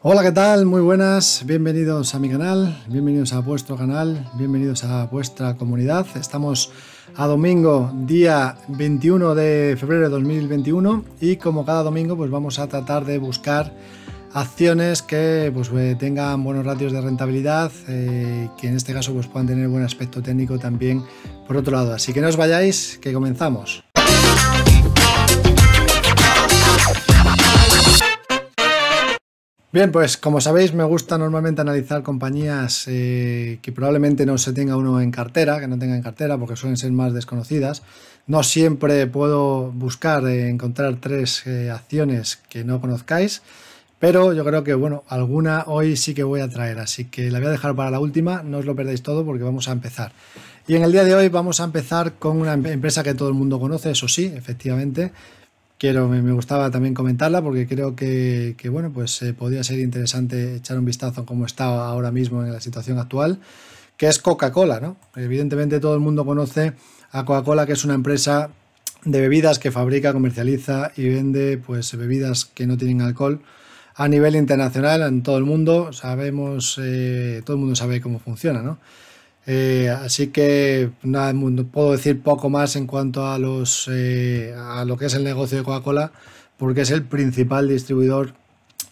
Hola, ¿qué tal? Muy buenas, bienvenidos a mi canal, bienvenidos a vuestro canal, bienvenidos a vuestra comunidad. Estamos a domingo, día 21 de febrero de 2021 y como cada domingo pues vamos a tratar de buscar acciones que pues, eh, tengan buenos ratios de rentabilidad, eh, que en este caso pues, puedan tener buen aspecto técnico también por otro lado. Así que no os vayáis, que comenzamos. Bien, pues como sabéis, me gusta normalmente analizar compañías eh, que probablemente no se tenga uno en cartera, que no tenga en cartera, porque suelen ser más desconocidas. No siempre puedo buscar eh, encontrar tres eh, acciones que no conozcáis, pero yo creo que, bueno, alguna hoy sí que voy a traer, así que la voy a dejar para la última, no os lo perdáis todo porque vamos a empezar. Y en el día de hoy vamos a empezar con una em-, empresa que todo el mundo conoce, eso sí, efectivamente, quiero, me, gustaba también comentarla porque creo que, que bueno, pues eh, podría ser interesante echar un vistazo a cómo está ahora mismo en la situación actual, que es Coca-Cola, ¿no? Evidentemente todo el mundo conoce a Coca-Cola, que es una empresa de bebidas que fabrica, comercializa y vende pues bebidas que no tienen alcohol a nivel internacional en todo el mundo. Sabemos, eh, todo el mundo sabe cómo funciona, ¿no? Eh, así que no puedo decir poco más en cuanto a, los, eh, a lo que es el negocio de Coca-Cola, porque es el principal distribuidor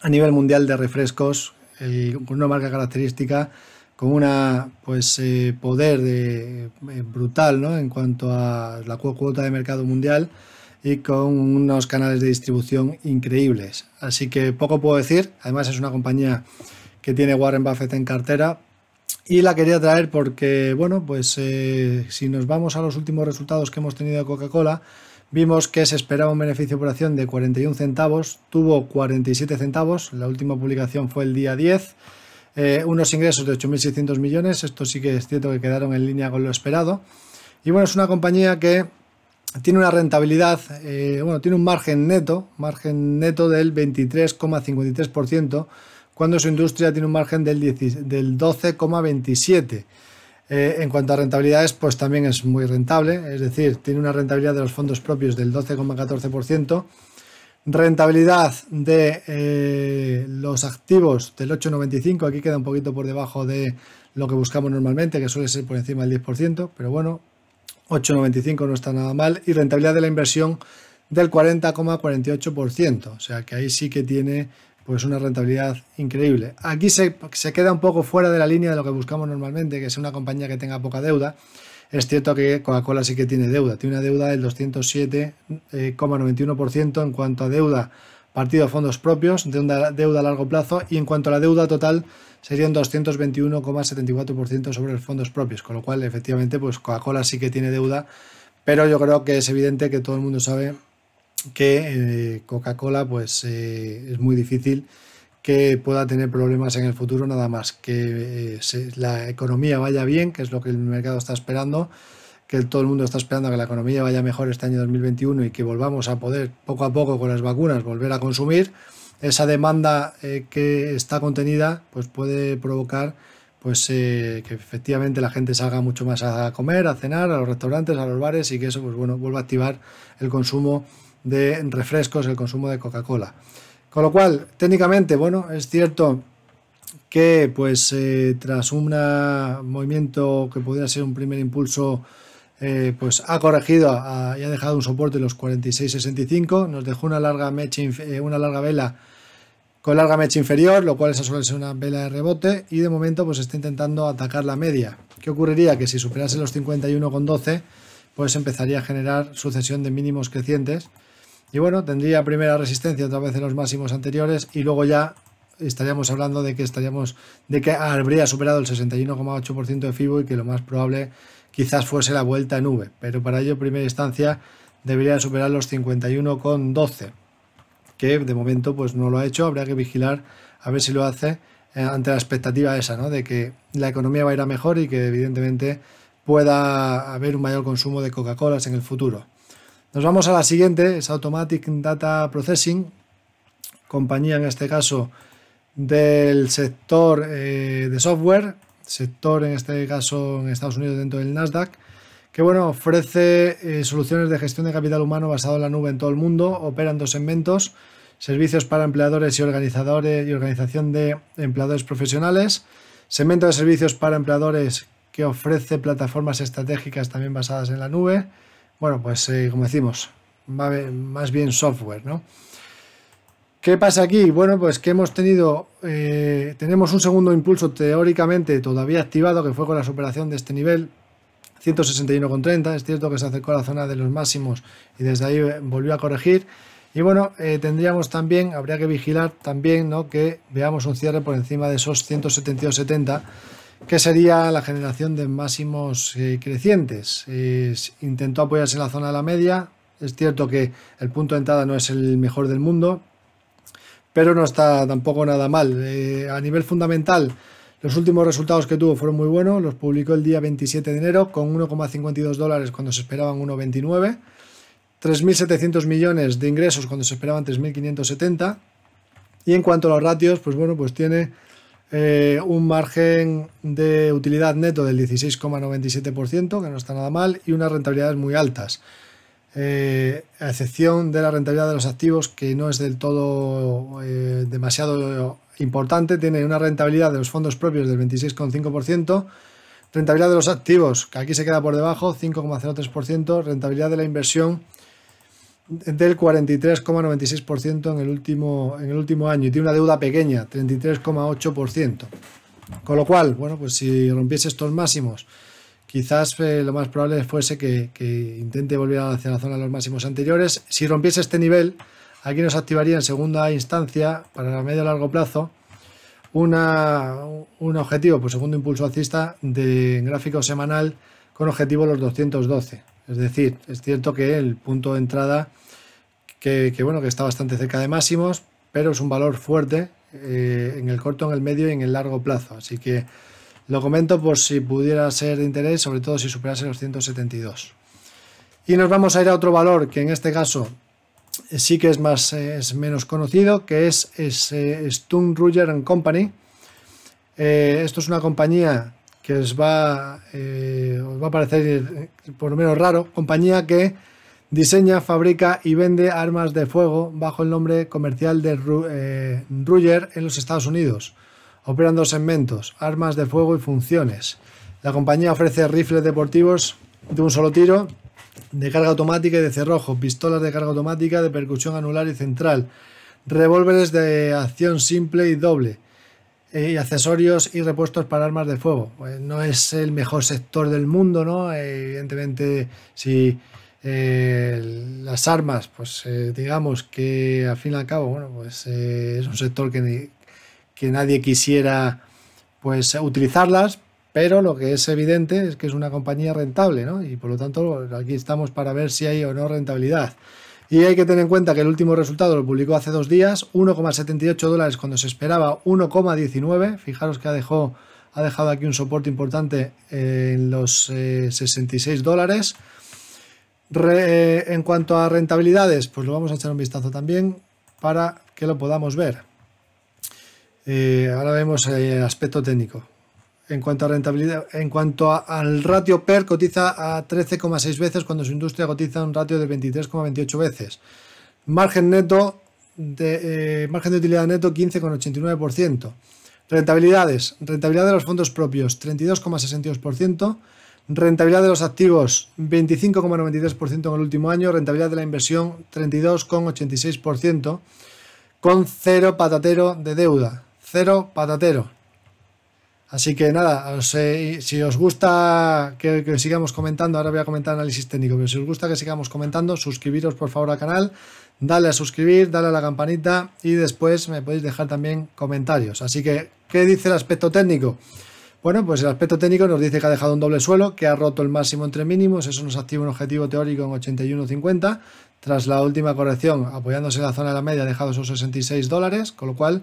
a nivel mundial de refrescos, con una marca característica, con una pues eh, poder de, brutal ¿no? en cuanto a la cuota de mercado mundial y con unos canales de distribución increíbles. Así que poco puedo decir, además es una compañía que tiene Warren Buffett en cartera, y la quería traer porque, bueno, pues eh, si nos vamos a los últimos resultados que hemos tenido de Coca-Cola, vimos que se esperaba un beneficio por acción de 41 centavos, tuvo 47 centavos, la última publicación fue el día 10, eh, unos ingresos de 8.600 millones, esto sí que es cierto que quedaron en línea con lo esperado. Y bueno, es una compañía que tiene una rentabilidad, eh, bueno, tiene un margen neto, margen neto del 23,53%, cuando su industria tiene un margen del, 12,27. Eh, en cuanto a rentabilidades, pues también es muy rentable, es decir, tiene una rentabilidad de los fondos propios del 12,14%, rentabilidad de eh, los activos del 8,95%, aquí queda un poquito por debajo de lo que buscamos normalmente, que suele ser por encima del 10%, pero bueno, 8,95% no está nada mal, y rentabilidad de la inversión del 40,48%, o sea que ahí sí que tiene pues una rentabilidad increíble. Aquí se, queda un poco fuera de la línea de lo que buscamos normalmente, que es una compañía que tenga poca deuda. Es cierto que Coca-Cola sí que tiene deuda, tiene una deuda del 207,91% eh, en cuanto a deuda partido a fondos propios, deuda, deuda a largo plazo y en cuanto a la deuda total serían 221,74% sobre los fondos propios, con lo cual efectivamente pues Coca-Cola sí que tiene deuda, pero yo creo que es evidente que todo el mundo sabe que eh, Coca-Cola pues eh, es muy difícil que pueda tener problemas en el futuro nada más que eh, la economía vaya bien, que es lo que el mercado está esperando, que todo el mundo está esperando que la economía vaya mejor este año 2021 y que volvamos a poder poco a poco con las vacunas volver a consumir, esa demanda que está contenida pues puede provocar pues que efectivamente la gente salga mucho más a comer, a cenar, a los restaurantes, a los bares y que eso pues bueno vuelva a activar el consumo de refrescos, el consumo de Coca-Cola. Con lo cual, técnicamente, bueno, es cierto que pues eh, tras un movimiento que pudiera ser un primer impulso, eh, pues ha corregido y ha dejado un soporte en los 46.65, nos dejó una larga, mecha, eh, una larga vela con larga mecha inferior, lo cual esa suele ser una vela de rebote y de momento pues está intentando atacar la media. ¿Qué ocurriría? Que si superase los 51,12 pues empezaría a generar sucesión de mínimos crecientes y bueno, tendría primera resistencia otra vez en los máximos anteriores y luego ya estaríamos hablando de que estaríamos de que habría superado el 61,8% de FIBO y que lo más probable quizás fuese la vuelta en V, pero para ello primera instancia debería superar los 51,12, que de momento pues no lo ha hecho, habrá que vigilar a ver si lo hace eh, ante la expectativa esa, ¿no? de que la economía va a ir a mejor y que evidentemente pueda haber un mayor consumo de Coca-Colas en el futuro. Nos vamos a la siguiente, es Automatic Data Processing, compañía en este caso del sector eh, de software, sector en este caso en Estados Unidos dentro del Nasdaq, que bueno, ofrece eh, soluciones de gestión de capital humano basado en la nube en todo el mundo, opera en dos segmentos, servicios para empleadores y organizadores y organización de empleadores profesionales, segmento de servicios para empleadores que ofrece plataformas estratégicas también basadas en la nube, bueno, pues eh, como decimos, más bien software, ¿no? ¿Qué pasa aquí? Bueno, pues que hemos tenido, eh, tenemos un segundo impulso teóricamente todavía activado, que fue con la superación de este nivel, 161,30, es cierto que se acercó a la zona de los máximos y desde ahí eh, volvió a corregir. Y bueno, tendríamos también, habría que vigilar también ¿no? que veamos un cierre por encima de esos 172,70 que sería la generación de máximos eh, crecientes. intentó apoyarse en la zona de la media. Es cierto que el punto de entrada no es el mejor del mundo, pero no está tampoco nada mal. Eh, a nivel fundamental, los últimos resultados que tuvo fueron muy buenos. Los publicó el día 27 de enero con 1,52 dólares cuando se esperaban 1,29. 3.700 millones de ingresos cuando se esperaban 3.570. Y en cuanto a los ratios, pues bueno, pues tiene eh, un margen de utilidad neto del 16,97%, que no está nada mal, y unas rentabilidades muy altas. Eh, a excepción de la rentabilidad de los activos, que no es del todo eh, demasiado importante, tiene una rentabilidad de los fondos propios del 26,5%, rentabilidad de los activos, que aquí se queda por debajo, 5,03%, rentabilidad de la inversión, del 43,96% en, el último, en el último año y tiene una deuda pequeña, 33,8%. Con lo cual, bueno, pues si rompiese estos máximos, quizás eh, lo más probable fuese que, intente volver hacia la zona de los máximos anteriores. Si rompiese este nivel, aquí nos activaría en segunda instancia, para medio y largo plazo, una, un objetivo, pues segundo impulso alcista de gráfico semanal con objetivo los 212. Es decir, es cierto que el punto de entrada, que, bueno, que está bastante cerca de máximos, pero es un valor fuerte eh, en el corto, en el medio y en el largo plazo. Así que lo comento por si pudiera ser de interés, sobre todo si superase los 172. Y nos vamos a ir a otro valor que en este caso eh, sí que es, más, eh, menos conocido, que es, es Ruger Company. esto es una compañía que os va, eh, va a parecer eh, por lo menos raro, compañía que diseña, fabrica y vende armas de fuego bajo el nombre comercial de eh, Ruger en los Estados Unidos. Operan dos segmentos, armas de fuego y funciones. La compañía ofrece rifles deportivos de un solo tiro, de carga automática y de cerrojo, pistolas de carga automática, de percusión anular y central, revólveres de acción simple y doble, y accesorios y repuestos para armas de fuego. Pues no es el mejor sector del mundo, ¿no? Eh, evidentemente, si eh, las armas, pues eh, digamos que al fin y al cabo, bueno, pues es un sector que, que nadie quisiera pues utilizarlas, pero lo que es evidente es que es una compañía rentable, Y por lo tanto, aquí estamos para ver si hay o no rentabilidad. Y hay que tener en cuenta que el último resultado lo publicó hace dos días, 1,78 dólares cuando se esperaba 1,19. Fijaros que ha dejado, ha dejado aquí un soporte importante eh, en los 66 eh, dólares. Eh, en cuanto a rentabilidades, pues lo vamos a echar un vistazo también para que lo podamos ver. ahora vemos el aspecto técnico en cuanto a rentabilidad, en cuanto al ratio PER, cotiza a 13,6 veces cuando su industria cotiza un ratio de 23,28 veces. Margen neto de, eh, margen de utilidad neto 15,89%. Rentabilidades. Rentabilidad de los fondos propios 32,62%. Rentabilidad de los activos 25,93% en el último año. Rentabilidad de la inversión 32,86%. Con cero patatero de deuda. Cero patatero. Así que nada, eh, si os gusta que, sigamos comentando, ahora voy a comentar análisis técnico, pero si os gusta que sigamos comentando, suscribiros por favor al canal, dale a suscribir, dale a la campanita y después me podéis dejar también comentarios. Así que, ¿qué dice el aspecto técnico? Bueno, pues el aspecto técnico nos dice que ha dejado un doble suelo, que ha roto el máximo entre mínimos, eso nos activa un objetivo teórico en 81.50. Tras la última corrección, apoyándose en la zona de la media, ha dejado esos 66 dólares, con lo cual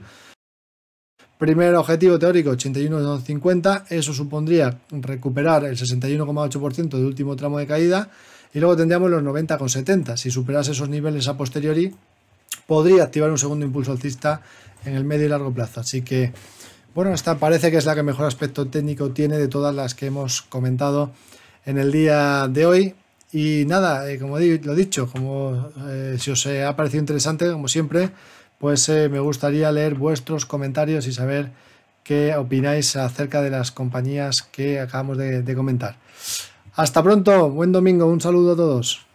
Primer objetivo teórico, 81,50. Eso supondría recuperar el 61,8% del último tramo de caída. Y luego tendríamos los 90,70. Si superas esos niveles a posteriori, podría activar un segundo impulso alcista en el medio y largo plazo. Así que, bueno, esta parece que es la que mejor aspecto técnico tiene de todas las que hemos comentado en el día de hoy. Y nada, eh, como lo dicho, como eh, si os ha parecido interesante, como siempre, pues eh, me gustaría leer vuestros comentarios y saber qué opináis acerca de las compañías que acabamos de comentar. Hasta pronto, buen domingo, un saludo a todos.